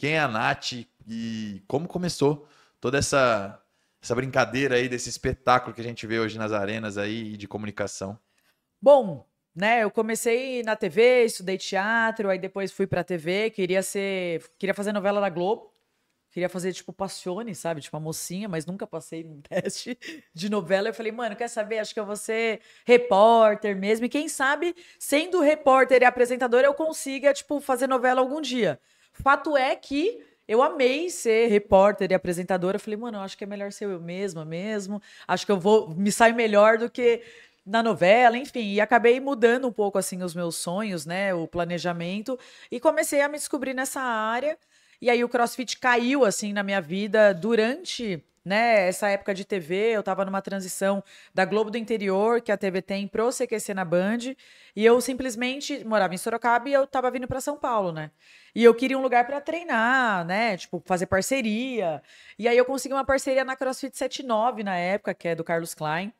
quem é a Nath e como começou toda essa, essa brincadeira aí, desse espetáculo que a gente vê hoje nas arenas aí de comunicação. Bom, né, eu comecei na TV, estudei teatro, aí depois fui pra TV, queria ser, queria fazer novela da Globo, queria fazer tipo Passione, sabe, tipo a mocinha, mas nunca passei num teste de novela. Eu falei, mano, quer saber? Acho que eu vou ser repórter mesmo. E quem sabe, sendo repórter e apresentador, eu consiga, tipo, fazer novela algum dia. Fato é que eu amei ser repórter e apresentadora. Eu falei, mano, eu acho que é melhor ser eu mesma mesmo. Acho que eu vou me sair melhor do que na novela, enfim, e acabei mudando um pouco assim os meus sonhos, né, o planejamento e comecei a me descobrir nessa área. E aí o CrossFit caiu assim na minha vida durante né, essa época de TV, eu estava numa transição da Globo do Interior, que a TV tem, pro CQC na Band, e eu simplesmente morava em Sorocaba e eu estava vindo para São Paulo, né? E eu queria um lugar para treinar, né, tipo, fazer parceria. E aí eu consegui uma parceria na CrossFit 79 na época, que é do Carlos Klein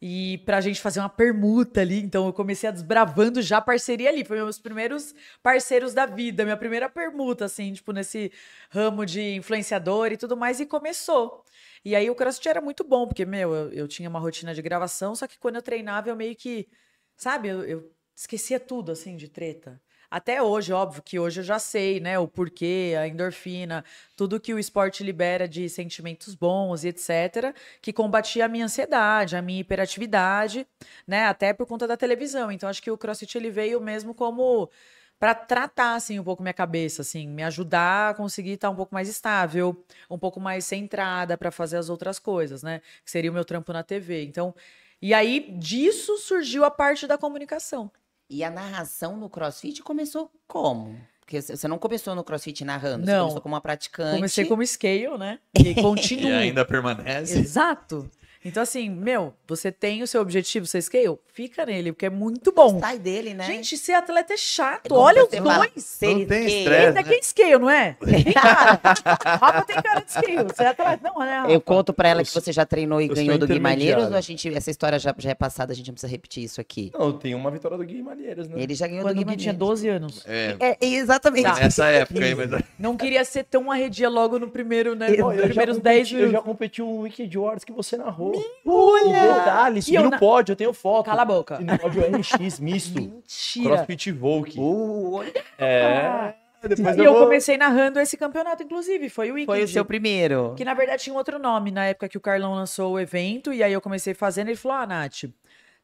e pra gente fazer uma permuta ali. Então eu comecei a desbravando já parceria ali. Foi meus primeiros parceiros da vida, minha primeira permuta, assim, tipo, nesse ramo de influenciador e tudo mais, e começou. E aí o CrossFit era muito bom, porque, meu, eu, eu tinha uma rotina de gravação, só que quando eu treinava, eu meio que, sabe, eu, eu esquecia tudo, assim, de treta. Até hoje, óbvio que hoje eu já sei, né, o porquê, a endorfina, tudo que o esporte libera de sentimentos bons e etc, que combatia a minha ansiedade, a minha hiperatividade, né, até por conta da televisão. Então acho que o CrossFit ele veio mesmo como para tratar assim um pouco minha cabeça, assim, me ajudar a conseguir estar um pouco mais estável, um pouco mais centrada para fazer as outras coisas, né? Que seria o meu trampo na TV. Então, e aí disso surgiu a parte da comunicação. E a narração no crossfit começou como? Porque você não começou no crossfit narrando, não. você começou como uma praticante. Comecei como scale, né? E continuo. e ainda permanece. Exato. Então, assim, meu, você tem o seu objetivo, você scale, fica nele, porque é muito bom. Sai dele, né? Gente, ser atleta é chato. É Olha os dois. Não tem estresse, né? quem é scale, não é? Tem cara. Rafa tem cara de scale. Você é atleta, não, né? Rafa? Eu conto pra ela que você já treinou e ganhou do Gui Malheiros, ou a gente, essa história já, já é passada, a gente não precisa repetir isso aqui? Não, tem uma vitória do Gui Malheiros, né? Ele já ganhou Quando do Gui Malheiros. tinha 12 anos. É, é exatamente. Tá. Nessa época aí, mas... Não queria ser tão arredia logo no primeiro, né? Nos primeiros competi, 10 minutos. Eu já competi um Wicked Wars que você narrou. Olha! Detalhe, subiu no na... pódio, eu tenho foto. Cala a boca. E no pódio é Mx misto. Mentira. Crossfit Vogue. Uh, é... Depois e eu, eu vou... comecei narrando esse campeonato, inclusive, foi o Wicked. Foi o seu primeiro. Que na verdade tinha um outro nome na época que o Carlão lançou o evento, e aí eu comecei fazendo. Ele falou: Ah, Nath,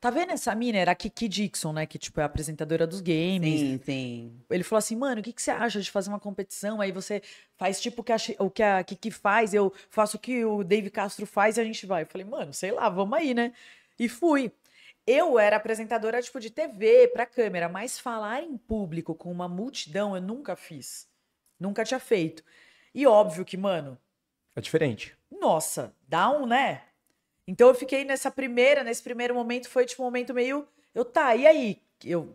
Tá vendo essa mina? Era a Kiki Dixon, né? Que, tipo, é apresentadora dos games. Sim, sim. Ele falou assim, mano, o que, que você acha de fazer uma competição? Aí você faz tipo o que a, o que a Kiki faz, eu faço o que o Dave Castro faz e a gente vai. Eu falei, mano, sei lá, vamos aí, né? E fui. Eu era apresentadora, tipo, de TV, pra câmera, mas falar em público com uma multidão eu nunca fiz. Nunca tinha feito. E óbvio que, mano... É diferente. Nossa, dá um, né? Então eu fiquei nessa primeira, nesse primeiro momento, foi tipo um momento meio. Eu tá, e aí? Eu.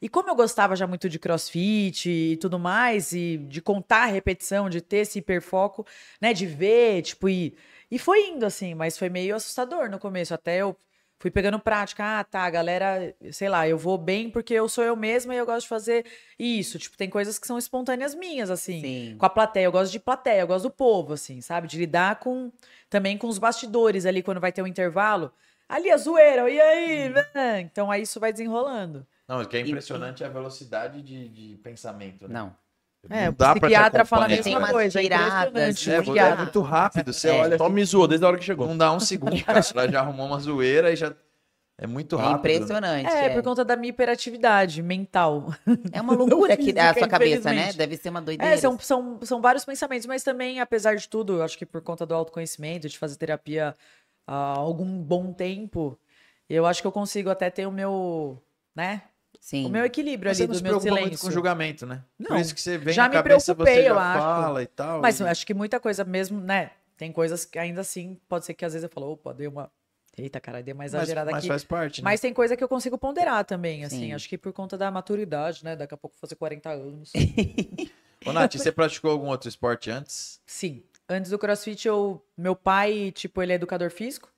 E como eu gostava já muito de crossfit e tudo mais, e de contar a repetição, de ter esse hiperfoco, né? De ver, tipo, e. E foi indo, assim, mas foi meio assustador no começo, até eu fui pegando prática. Ah, tá, galera, sei lá, eu vou bem porque eu sou eu mesma e eu gosto de fazer isso. Tipo, tem coisas que são espontâneas minhas, assim. Sim. Com a plateia, eu gosto de plateia, eu gosto do povo, assim, sabe? De lidar com também com os bastidores ali quando vai ter um intervalo. Ali a é zoeira, e aí? Uhum. Ah, então aí isso vai desenrolando. Não, o que é impressionante e... é a velocidade de, de pensamento, né? Não. É, dá o psiquiatra fala a mesma coisa, é tiradas, né? é, é, é muito rápido, você é, olha... Só me zoou desde a hora que chegou. Não dá um segundo, ela já arrumou uma zoeira e já... É muito é rápido. É impressionante. É, é, por conta da minha hiperatividade mental. É uma loucura que a sua cabeça, né? Deve ser uma é, doideira. É, são, são, são vários pensamentos, mas também, apesar de tudo, eu acho que por conta do autoconhecimento, de fazer terapia há algum bom tempo, eu acho que eu consigo até ter o meu, né? Sim. O meu equilíbrio você ali, do meu silêncio. Você não com julgamento, né? Não. Por isso que você vem já me cabeça, preocupei, eu acho. Tal, Mas e... acho que muita coisa mesmo, né? Tem coisas que ainda assim, pode ser que às vezes eu falo, opa, dei uma... Eita, cara, dei uma exagerada mas, mas aqui. Mas faz parte, né? Mas tem coisa que eu consigo ponderar também, assim. Sim. Acho que por conta da maturidade, né? Daqui a pouco fazer 40 anos. Ô, Nath, você praticou algum outro esporte antes? Sim. Antes do crossfit, eu... meu pai, tipo, ele é educador físico.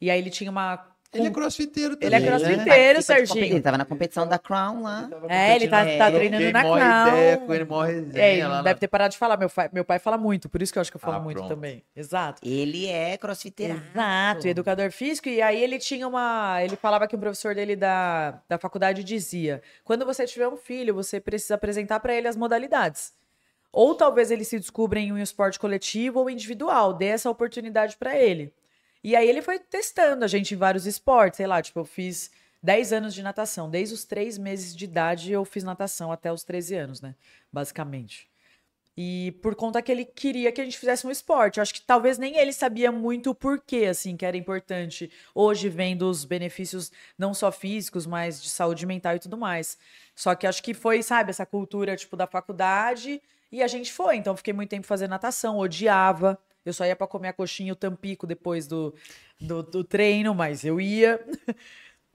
E aí ele tinha uma ele é crossfiteiro também. Ele é né? crossfiteiro, tá Serginho. Ele tava na competição da Crown lá. É, ele tá, tá treinando na Crown. Ideia, ele morre resenha, é, ele lá deve na... ter parado de falar. Meu pai, meu pai fala muito, por isso que eu acho que eu falo ah, muito pronto. também. Exato. Ele é crossfiteiro. Exato, e educador físico. E aí ele tinha uma... Ele falava que um professor dele da, da faculdade dizia, quando você tiver um filho, você precisa apresentar para ele as modalidades. Ou talvez ele se descubra em um esporte coletivo ou individual. Dê essa oportunidade para ele. E aí ele foi testando a gente em vários esportes, sei lá, tipo, eu fiz 10 anos de natação. Desde os 3 meses de idade eu fiz natação até os 13 anos, né? Basicamente. E por conta que ele queria que a gente fizesse um esporte. Eu acho que talvez nem ele sabia muito o porquê, assim, que era importante. Hoje, vendo os benefícios não só físicos, mas de saúde mental e tudo mais. Só que acho que foi, sabe, essa cultura, tipo, da faculdade. E a gente foi. Então, fiquei muito tempo fazendo natação, odiava. Eu só ia para comer a coxinha e o tampico depois do, do, do treino, mas eu ia.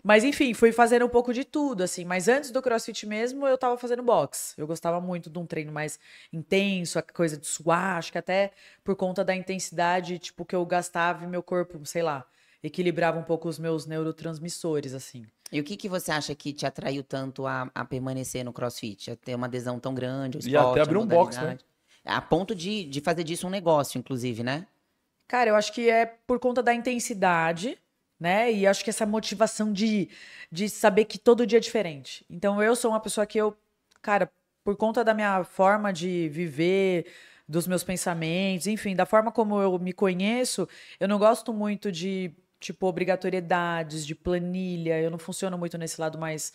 Mas enfim, fui fazendo um pouco de tudo, assim. Mas antes do crossfit mesmo, eu tava fazendo boxe. Eu gostava muito de um treino mais intenso, a coisa de suar. Acho que até por conta da intensidade, tipo, que eu gastava e meu corpo, sei lá, equilibrava um pouco os meus neurotransmissores, assim. E o que, que você acha que te atraiu tanto a, a permanecer no crossfit? A ter uma adesão tão grande, o esporte, E até abrir um boxe, né? a ponto de, de fazer disso um negócio, inclusive, né? Cara, eu acho que é por conta da intensidade, né? E acho que essa motivação de, de saber que todo dia é diferente. Então, eu sou uma pessoa que eu, cara, por conta da minha forma de viver, dos meus pensamentos, enfim, da forma como eu me conheço, eu não gosto muito de, tipo, obrigatoriedades, de planilha. Eu não funciono muito nesse lado mais.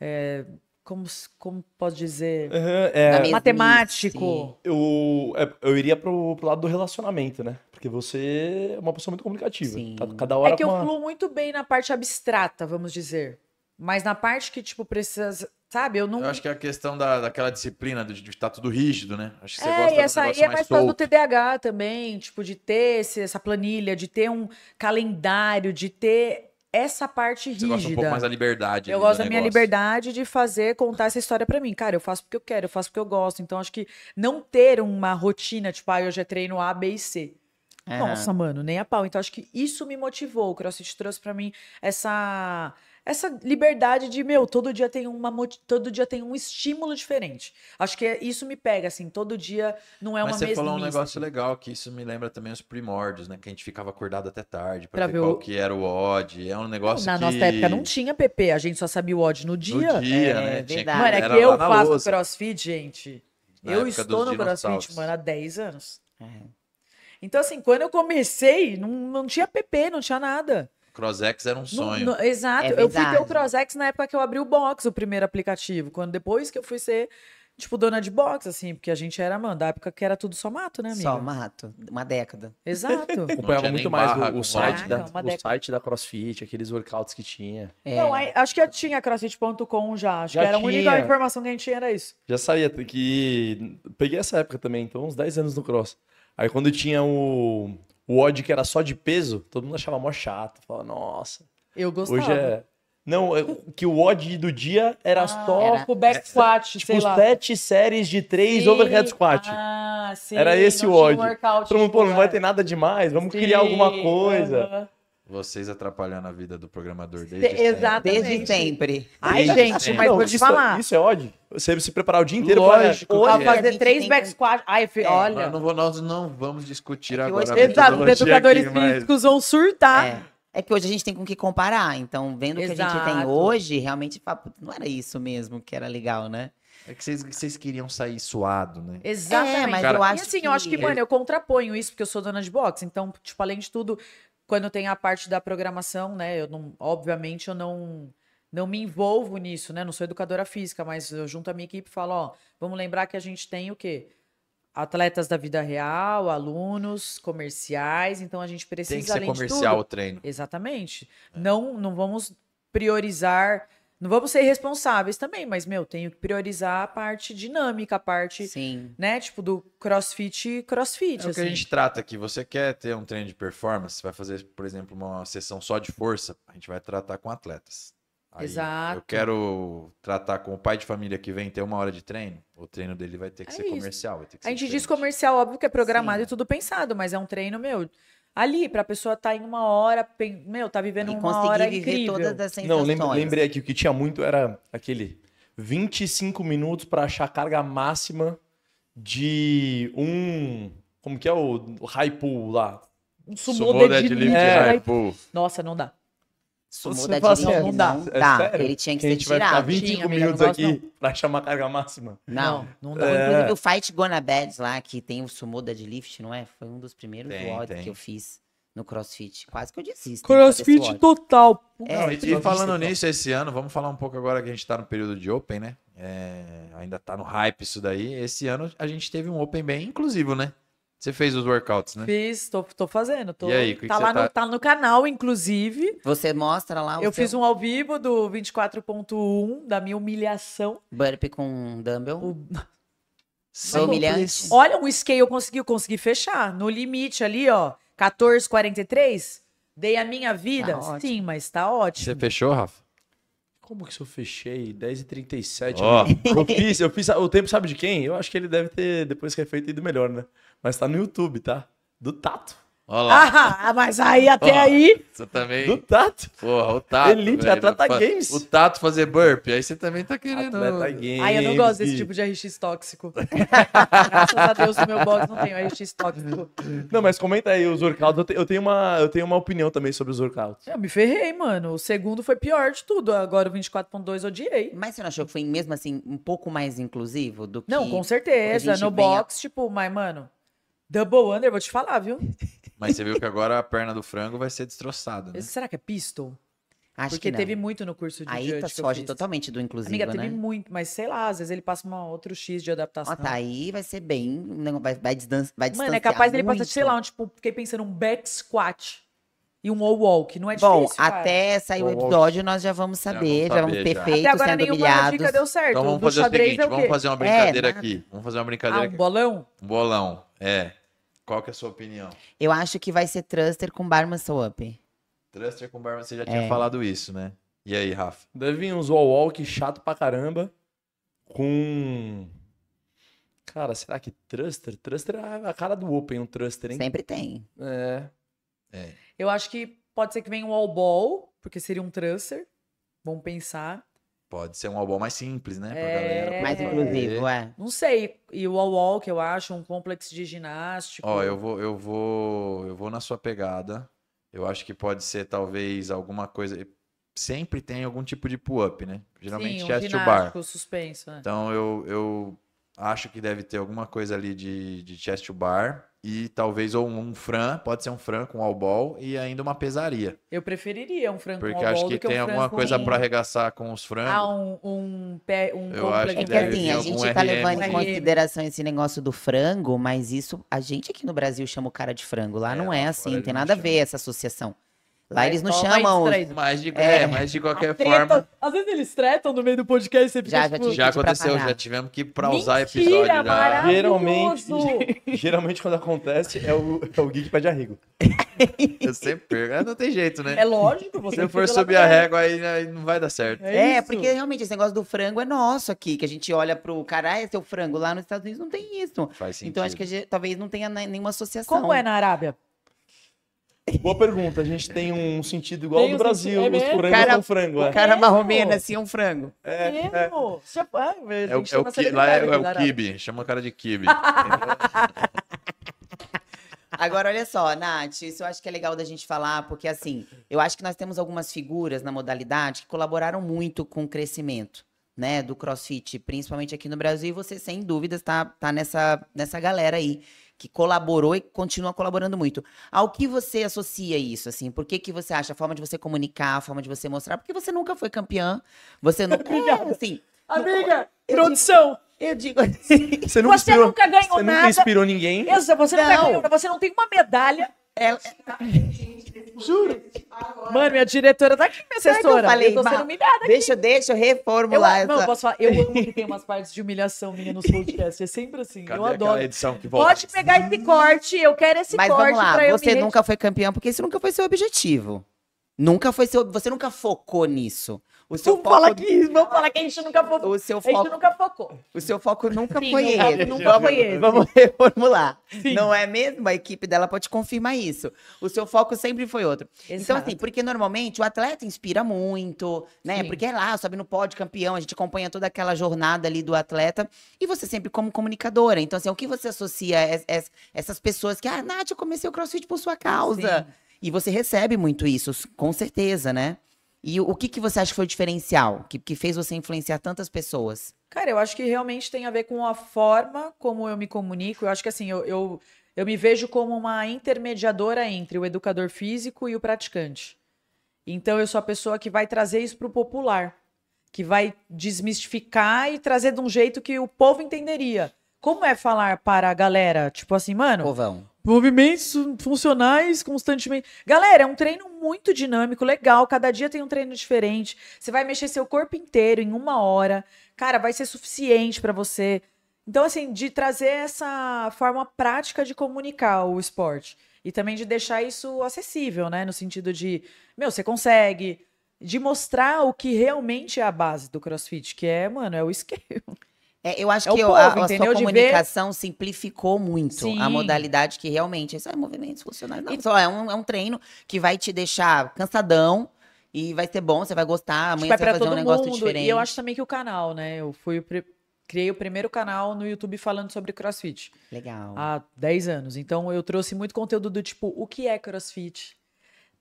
É, como, como pode dizer? Uhum, é, matemático. Eu, é, eu iria pro, pro lado do relacionamento, né? Porque você é uma pessoa muito comunicativa. Sim. Tá cada hora é que eu fluo muito bem na parte abstrata, vamos dizer. Mas na parte que, tipo, precisa. Sabe, eu não. Eu acho que é a questão da, daquela disciplina de, de estar tudo rígido, né? Acho que você é, gosta e essa, e é mais, mais do TDAH também, tipo, de ter esse, essa planilha, de ter um calendário, de ter essa parte rígida. Você gosta um pouco mais da liberdade. Eu gosto da minha liberdade de fazer, contar essa história para mim. Cara, eu faço porque eu quero, eu faço porque eu gosto. Então, acho que não ter uma rotina, tipo, ah, hoje é treino A, B e C. Nossa, mano, nem a pau. Então, acho que isso me motivou. O CrossFit trouxe para mim essa essa liberdade de, meu, todo dia tem uma todo dia tem um estímulo diferente. Acho que é, isso me pega, assim, todo dia não é Mas uma mesma coisa você falou um negócio legal, que isso me lembra também os primórdios, né? Que a gente ficava acordado até tarde pra, ver, ver qual o... que era o odd. É um negócio não, Na que... nossa época não tinha PP, a gente só sabia o odd no dia. No dia, né, é, né? Tinha verdade. Que... Mano, é que eu faço louça. crossfit, gente. Na eu estou no crossfit, mano, há 10 anos. Uhum. Então, assim, quando eu comecei, não, não tinha PP, não tinha nada. Crosex era um sonho. No, no, exato. É eu fui ter o Crosex na época que eu abri o Box, o primeiro aplicativo. Quando depois que eu fui ser, tipo, dona de box, assim, porque a gente era, mano, da época que era tudo só mato, né, amigo? Só mato. Uma década. Exato. Acompanhava é muito mais o, o site barra, da, o site da CrossFit, aqueles workouts que tinha. É. Não, acho que tinha crossfit.com já. Acho já que era tinha. a única informação que a gente tinha, era isso. Já sabia que. Peguei essa época também, então, uns 10 anos no Cross. Aí quando tinha o o odd que era só de peso, todo mundo achava mó chato. Falava, nossa. Eu gostava. Hoje é. Não, que o odd do dia era ah, só. Era... O back é, squat, tipo, sei lá. sete séries de três overhead squat. Ah, sim. Era esse o odd. Todo mundo, pô, não vai ter nada demais, vamos sim. criar alguma coisa. Uhum. Vocês atrapalhando a vida do programador desde sempre. Exatamente. Desde sempre. Ai, desde gente, sempre. mas Não, vou te isso, é falar. Isso é ódio. Você se preparar o dia inteiro Lógico, é. para hoje, fazer três back squat. Ai, é, olha. Não vou, nós não vamos discutir é agora. Exato, os educadores aqui, físicos mas... vão surtar. É. É que hoje a gente tem com o que comparar. Então, vendo o que a gente tem hoje, realmente não era isso mesmo que era legal, né? É que vocês queriam sair suado, né? Exatamente. É, mas Cara, assim, eu acho e assim, que... eu acho que, mano, eu contraponho isso, porque eu sou dona de boxe. Então, tipo, além de tudo, quando tem a parte da programação, né? Eu não, obviamente, eu não não me envolvo nisso, né? Não sou educadora física, mas eu junto a minha equipe falo, ó, vamos lembrar que a gente tem o quê? Atletas da vida real, alunos, comerciais, então a gente precisa. Tem que ser comercial o treino. Exatamente. É. Não, não vamos priorizar não vamos ser responsáveis também, mas, meu, tenho que priorizar a parte dinâmica, a parte, Sim. né, tipo, do crossfit crossfit. É assim. o que a assim. gente trata aqui. Você quer ter um treino de performance, vai fazer, por exemplo, uma sessão só de força, a gente vai tratar com atletas. Aí, Exato. Eu quero tratar com o pai de família que vem ter uma hora de treino, o treino dele vai ter que é ser isso. comercial. Ter que a ser gente diferente. diz comercial, óbvio que é programado Sim. e tudo pensado, mas é um treino, meu, ali, pra pessoa estar tá em uma hora, meu, tá vivendo e uma hora viver incrível. todas as sensações. Não, lembrei, lembrei aqui, o que tinha muito era aquele 25 minutos para achar a carga máxima de um... Como que é o, o high pool lá? Um né, de sumô dead, lift é. high pool. Nossa, não dá. Isso da muda de assim, Não dá. É dá. Ele tinha que, que ser tirado. A gente vai 25 minutos aqui não. pra chamar carga máxima. Não, não dá. É... Inclusive o Fight Gonna Beds lá, que tem o sumô da lift não é? Foi um dos primeiros vlogs que eu fiz no CrossFit. Quase que eu desisto. CrossFit total. É, não, e, e falando nisso, esse ano, vamos falar um pouco agora que a gente tá no período de Open, né? É, ainda tá no hype isso daí. Esse ano a gente teve um Open bem inclusivo, né? Você fez os workouts, né? Fiz, tô, tô fazendo. Tô, e aí, que tá que lá tá... No, tá no canal, inclusive. Você mostra lá o Eu seu... fiz um ao vivo do 24.1, da minha humilhação. Burp com dumbbell. O... Sim, humilhante. Olha, um scale eu consegui, eu consegui fechar. No limite ali, ó, 14,43. Dei a minha tá vida. Tá Sim, mas tá ótimo. Você fechou, Rafa? Como que eu fechei? 10h37. Ó, oh. eu, fiz, eu fiz. O tempo sabe de quem? Eu acho que ele deve ter, depois que é feito, ido melhor, né? Mas tá no YouTube, tá? Do Tato lá. Ah, mas aí até aí. Você também. Do Tato. Porra, o Tato. Elite, velho. atleta games. O Tato fazer burp, aí você também tá querendo. Atleta games. Ai, eu não gosto desse tipo de RX tóxico. Graças a Deus, no meu box não tem RX tóxico. Não, mas comenta aí os workouts. Eu tenho uma, eu tenho uma opinião também sobre os workouts. Eu me ferrei, mano. O segundo foi pior de tudo. Agora o 24.2 odiei. Mas você não achou que foi mesmo assim, um pouco mais inclusivo do que. Não, com certeza. No box, a... tipo, mas, mano. Double under, vou te falar, viu? Mas você viu que agora a perna do frango vai ser destroçada, né? Será que é pistol? Acho Porque que não. teve muito no curso de Aí tá, foge totalmente do inclusivo, Amiga, né? teve muito, mas sei lá, às vezes ele passa um outro X de adaptação. Ó, tá aí, vai ser bem, vai, vai, distan vai distanciar Mano, é capaz muito. dele passar, sei lá, um, tipo, fiquei pensando um back squat e um all walk, não é difícil, Bom, até sair o episódio nós já vamos saber, já vamos, saber, já vamos ter já. feito, até agora sendo Dica deu certo. Então vamos fazer o seguinte, é o vamos fazer uma é, brincadeira é, aqui. Vamos fazer uma brincadeira ah, um aqui. bolão? Um bolão, é. Qual que é a sua opinião? Eu acho que vai ser Truster com Barman Soap. Up. Truster com Barman, você já é. tinha falado isso, né? E aí, Rafa? Deve vir uns wall walk chato pra caramba. Com. Cara, será que Truster? Truster é a cara do Open, um Truster, hein? Sempre tem. É. É. Eu acho que pode ser que venha um Wall ball, porque seria um Truster. Vamos pensar. Pode ser um wall mais simples, né? Pra é... galera. Mais inclusivo, é. é. Não sei. E o wall que eu acho, um complexo de ginástico. Ó, eu vou, eu vou, eu vou na sua pegada. Eu acho que pode ser talvez alguma coisa. Sempre tem algum tipo de pull-up, né? Geralmente um chest é to bar. Suspenso, né? Então eu, eu acho que deve ter alguma coisa ali de, de chest to bar e talvez ou um, um fran, pode ser um fran com albol e ainda uma pesaria. Eu preferiria um fran Porque com albol acho que, que tem um alguma coisa para arregaçar com os frangos. Ah, um, um pé, um Eu acho que, é que assim, a gente está levando em consideração esse negócio do frango, mas isso a gente aqui no Brasil chama o cara de frango, lá é, não é assim, não tem nada chama. a ver essa associação. Lá é, eles não chamam. Mais os... Mas de, é, é mas de qualquer forma. Às vezes eles tretam no meio do podcast e você fica, já, tipo, já, aconteceu, já tivemos que ir pra Mentira, usar episódio. Já. Geralmente, geralmente, quando acontece, é o, é o Gui pede Eu sempre perco. É, não tem jeito, né? É lógico, você. Se eu for subir a régua, aí, aí, não vai dar certo. É, é porque realmente esse negócio do frango é nosso aqui, que a gente olha pro caralho, ah, é seu frango lá nos Estados Unidos não tem isso. Faz sentido. Então acho que gente, talvez não tenha nenhuma associação. Como é na Arábia? Boa pergunta. A gente tem um sentido igual tem do Brasil. Sentido, é os frangos cara, são frango. É. O cara marromeno, assim, é um frango. É, é. é. É, é o, é o lá é, é o kibe. Chama o cara de kibe. Agora, olha só, Nath, isso eu acho que é legal da gente falar, porque assim, eu acho que nós temos algumas figuras na modalidade que colaboraram muito com o crescimento. Né, do crossfit, principalmente aqui no Brasil, e você, sem dúvidas, está tá nessa, nessa galera aí que colaborou e continua colaborando muito. Ao que você associa isso, assim? Por que, que você acha a forma de você comunicar, a forma de você mostrar? Porque você nunca foi campeã, você nunca... Amiga, é, assim, amiga eu produção! Eu digo, assim, Você nunca, você inspirou, nunca ganhou você nada. Você nunca inspirou ninguém. Isso você não. nunca ganhou, você não tem uma medalha. É, Ela... Tá é, Juro. Mano, minha diretora tá aqui, minha assessora. Eu, falei, eu tô sendo humilhada aqui. Deixa, deixa eu reformular eu, essa. Não, posso falar, eu amo que tem umas partes de humilhação minha nos podcasts. É sempre assim, Cadê eu adoro. edição que volta? Pode pegar esse hum. corte, eu quero esse Mas corte vamos lá, você nunca foi campeão, porque esse nunca foi seu objetivo. Nunca foi seu, você nunca focou nisso. O seu vamos foco... falar que vamos falar ah, que a gente nunca focou. O seu foco... A gente nunca focou. O seu foco nunca Sim, foi nunca, ele. Nunca vamos, foi ele. Vamos reformular. Sim. Não é mesmo? A equipe dela pode confirmar isso. O seu foco sempre foi outro. Exato. Então, assim, porque normalmente o atleta inspira muito, né? Sim. Porque é lá, sobe no pódio, campeão, a gente acompanha toda aquela jornada ali do atleta. E você sempre como comunicadora. Então, assim, é o que você associa a essas pessoas que, ah, Nath, eu comecei o crossfit por sua causa. E você recebe muito isso, com certeza, né? E o que, que você acha que foi o diferencial que, que fez você influenciar tantas pessoas? Cara, eu acho que realmente tem a ver com a forma como eu me comunico. Eu acho que assim, eu, eu, eu me vejo como uma intermediadora entre o educador físico e o praticante. Então eu sou a pessoa que vai trazer isso para o popular, que vai desmistificar e trazer de um jeito que o povo entenderia. Como é falar para a galera, tipo assim, mano, povão. Movimentos funcionais constantemente. Galera, é um treino muito dinâmico, legal. Cada dia tem um treino diferente. Você vai mexer seu corpo inteiro em uma hora. Cara, vai ser suficiente para você. Então, assim, de trazer essa forma prática de comunicar o esporte. E também de deixar isso acessível, né? No sentido de, meu, você consegue. De mostrar o que realmente é a base do crossfit, que é, mano, é o esquema. É, eu acho é que povo, a, a sua comunicação ver... simplificou muito Sim. a modalidade que realmente. Isso é movimentos funcionais. Não, e... só é um, é um treino que vai te deixar cansadão. E vai ser bom, você vai gostar, tipo, amanhã vai é você vai fazer um negócio mundo. diferente. E eu acho também que o canal, né? Eu fui o pre... criei o primeiro canal no YouTube falando sobre CrossFit. Legal. Há 10 anos. Então eu trouxe muito conteúdo do tipo, o que é CrossFit?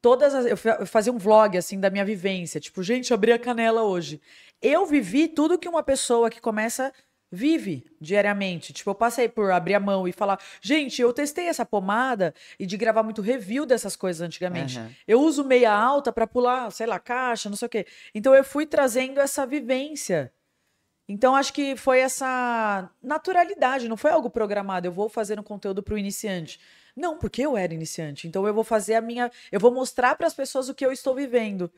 Todas as... eu fazia um vlog assim da minha vivência, tipo, gente, abri a canela hoje. Eu vivi tudo que uma pessoa que começa vive diariamente. Tipo, eu passei por abrir a mão e falar, gente, eu testei essa pomada e de gravar muito review dessas coisas antigamente. Uhum. Eu uso meia alta para pular, sei lá, caixa, não sei o quê. Então eu fui trazendo essa vivência. Então acho que foi essa naturalidade, não foi algo programado, eu vou fazer um conteúdo para o iniciante. Não, porque eu era iniciante. Então eu vou fazer a minha, eu vou mostrar para as pessoas o que eu estou vivendo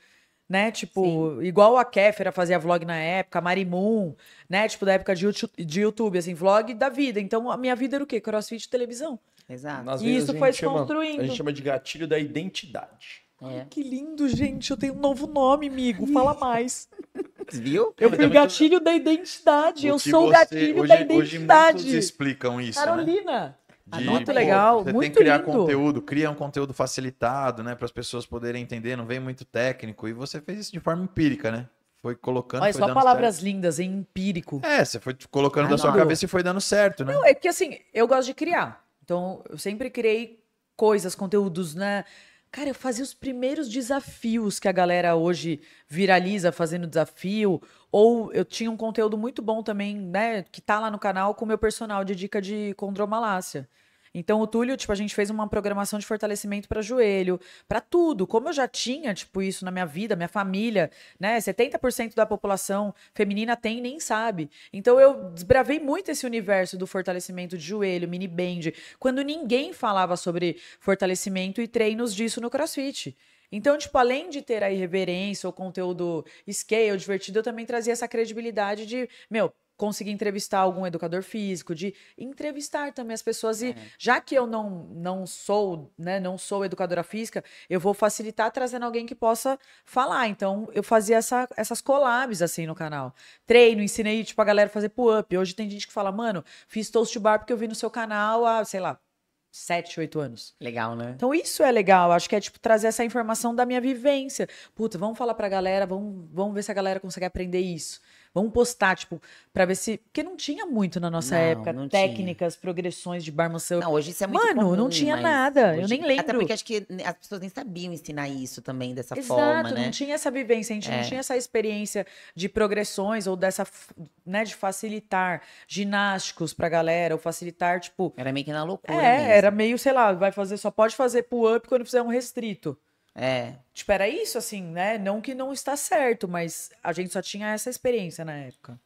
né? Tipo, Sim. igual a Kéfera fazia vlog na época, a Marimun, né? Tipo, da época de, de YouTube, assim, vlog da vida. Então, a minha vida era o quê? Crossfit e televisão. Exato. e isso foi construindo. A gente chama de gatilho da identidade. É. Ai, que lindo, gente. Eu tenho um novo nome, amigo. Fala mais. Viu? Eu fui o gatilho da identidade. eu sou o gatilho da identidade. Hoje muitos explicam isso. Né? Carolina. Né? Ah, de, muito pô, legal, você muito tem que criar lindo. conteúdo, cria um conteúdo facilitado, né, para as pessoas poderem entender, não vem muito técnico. E você fez isso de forma empírica, né? Foi colocando. Mas foi só palavras certo. lindas, em empírico. É, você foi colocando ah, da não. sua cabeça e foi dando certo, né? Não, é que assim, eu gosto de criar. Então, eu sempre criei coisas, conteúdos, né? Cara, eu fazia os primeiros desafios que a galera hoje viraliza fazendo desafio, ou eu tinha um conteúdo muito bom também, né, que tá lá no canal com o meu personal de dica de condromalácia. Então o Túlio, tipo, a gente fez uma programação de fortalecimento para joelho, para tudo. Como eu já tinha, tipo, isso na minha vida, minha família, né? 70% da população feminina tem nem sabe. Então eu desbravei muito esse universo do fortalecimento de joelho, mini band, quando ninguém falava sobre fortalecimento e treinos disso no CrossFit. Então, tipo, além de ter a irreverência, o conteúdo scale, divertido, eu também trazia essa credibilidade de, meu, conseguir entrevistar algum educador físico, de entrevistar também as pessoas e é. já que eu não não sou, né, não sou educadora física, eu vou facilitar trazendo alguém que possa falar. Então eu fazia essa, essas collabs assim no canal. Treino, ensinei tipo a galera fazer pull up. Hoje tem gente que fala: "Mano, fiz toast bar porque eu vi no seu canal, a, sei lá, sete, oito anos. Legal, né? Então isso é legal, acho que é tipo trazer essa informação da minha vivência. Puta, vamos falar pra galera, vamos, vamos ver se a galera consegue aprender isso. Vamos postar, tipo, para ver se. Porque não tinha muito na nossa não, época não técnicas, tinha. progressões de bar Não, hoje isso é muito Mano, comum, não tinha nada. eu nem lembro. Até porque acho que as pessoas nem sabiam ensinar isso também dessa Exato, forma. Né? Não tinha essa vivência, a gente é. não tinha essa experiência de progressões ou dessa, né, de facilitar ginásticos pra galera, ou facilitar, tipo. Era meio que na loucura. É, mesmo. era meio, sei lá, vai fazer, só pode fazer pull-up quando fizer um restrito. É. Tipo, era isso, assim, né? Não que não está certo, mas a gente só tinha essa experiência na época.